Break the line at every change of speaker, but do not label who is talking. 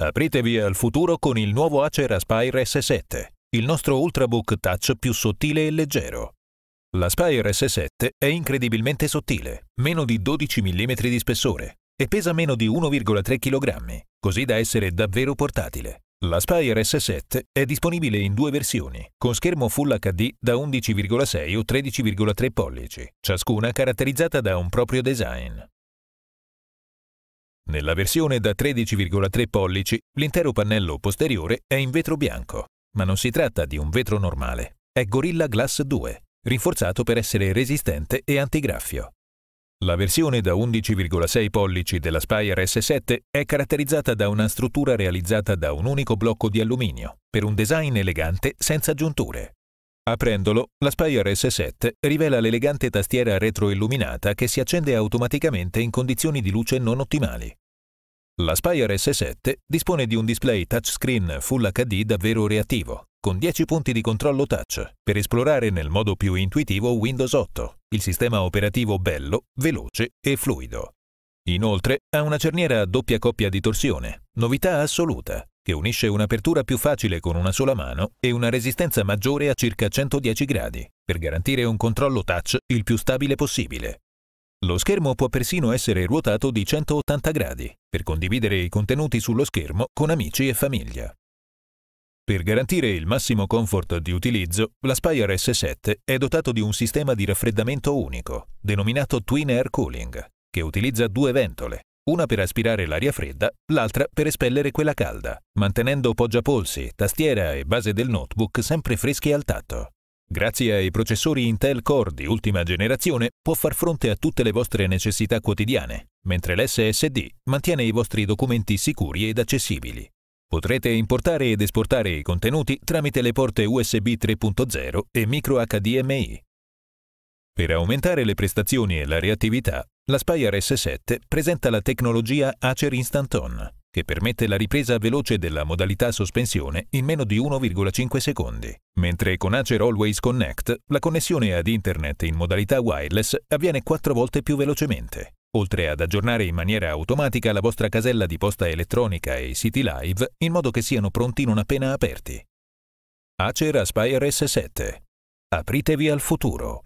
Apritevi al futuro con il nuovo Acer Aspire S7, il nostro ultrabook touch più sottile e leggero. L'Aspire S7 è incredibilmente sottile, meno di 12 mm di spessore, e pesa meno di 1,3 kg, così da essere davvero portatile. L'Aspire S7 è disponibile in due versioni, con schermo Full HD da 11,6 o 13,3 pollici, ciascuna caratterizzata da un proprio design. Nella versione da 13,3 pollici l'intero pannello posteriore è in vetro bianco, ma non si tratta di un vetro normale, è Gorilla Glass 2, rinforzato per essere resistente e antigraffio. La versione da 11,6 pollici della Spire S7 è caratterizzata da una struttura realizzata da un unico blocco di alluminio, per un design elegante senza giunture. Aprendolo, la Spire S7 rivela l'elegante tastiera retroilluminata che si accende automaticamente in condizioni di luce non ottimali. La Spire S7 dispone di un display touchscreen Full HD davvero reattivo, con 10 punti di controllo touch, per esplorare nel modo più intuitivo Windows 8, il sistema operativo bello, veloce e fluido. Inoltre ha una cerniera a doppia coppia di torsione, novità assoluta, che unisce un'apertura più facile con una sola mano e una resistenza maggiore a circa 110 gradi, per garantire un controllo touch il più stabile possibile. Lo schermo può persino essere ruotato di 180 gradi, per condividere i contenuti sullo schermo con amici e famiglia. Per garantire il massimo comfort di utilizzo, la Spire S7 è dotato di un sistema di raffreddamento unico, denominato Twin Air Cooling, che utilizza due ventole, una per aspirare l'aria fredda, l'altra per espellere quella calda, mantenendo poggiapolsi, tastiera e base del notebook sempre freschi al tatto. Grazie ai processori Intel Core di ultima generazione può far fronte a tutte le vostre necessità quotidiane, mentre l'SSD mantiene i vostri documenti sicuri ed accessibili. Potrete importare ed esportare i contenuti tramite le porte USB 3.0 e micro HDMI. Per aumentare le prestazioni e la reattività, la Spire S7 presenta la tecnologia Acer Instant-On, che permette la ripresa veloce della modalità sospensione in meno di 1,5 secondi, mentre con Acer Always Connect la connessione ad internet in modalità wireless avviene quattro volte più velocemente. Oltre ad aggiornare in maniera automatica la vostra casella di posta elettronica e i siti live in modo che siano pronti non appena aperti. Acer Aspire S7. Apritevi al futuro.